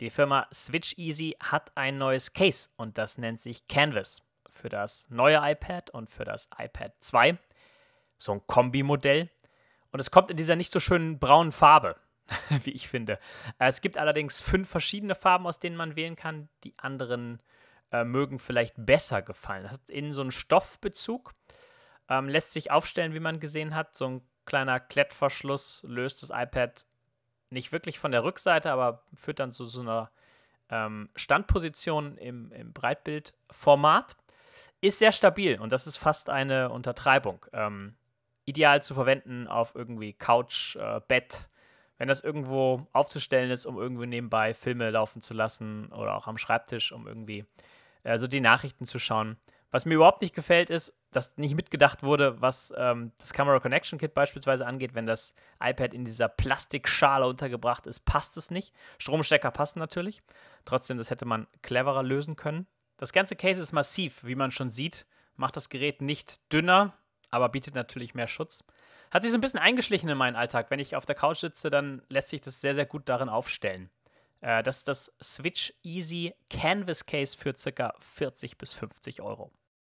Die Firma Switch Easy hat ein neues Case und das nennt sich Canvas für das neue iPad und für das iPad 2. So ein Kombimodell. Und es kommt in dieser nicht so schönen braunen Farbe, wie ich finde. Es gibt allerdings fünf verschiedene Farben, aus denen man wählen kann. Die anderen äh, mögen vielleicht besser gefallen. Es hat innen so einen Stoffbezug, ähm, lässt sich aufstellen, wie man gesehen hat. So ein kleiner Klettverschluss löst das iPad nicht wirklich von der Rückseite, aber führt dann zu so einer ähm, Standposition im, im Breitbildformat. Ist sehr stabil und das ist fast eine Untertreibung. Ähm, ideal zu verwenden auf irgendwie Couch, äh, Bett, wenn das irgendwo aufzustellen ist, um irgendwie nebenbei Filme laufen zu lassen oder auch am Schreibtisch, um irgendwie äh, so die Nachrichten zu schauen. Was mir überhaupt nicht gefällt, ist, dass nicht mitgedacht wurde, was ähm, das Camera Connection Kit beispielsweise angeht. Wenn das iPad in dieser Plastikschale untergebracht ist, passt es nicht. Stromstecker passen natürlich. Trotzdem, das hätte man cleverer lösen können. Das ganze Case ist massiv, wie man schon sieht. Macht das Gerät nicht dünner, aber bietet natürlich mehr Schutz. Hat sich so ein bisschen eingeschlichen in meinen Alltag. Wenn ich auf der Couch sitze, dann lässt sich das sehr, sehr gut darin aufstellen. Äh, das ist das Switch Easy Canvas Case für ca. 40 bis 50 Euro.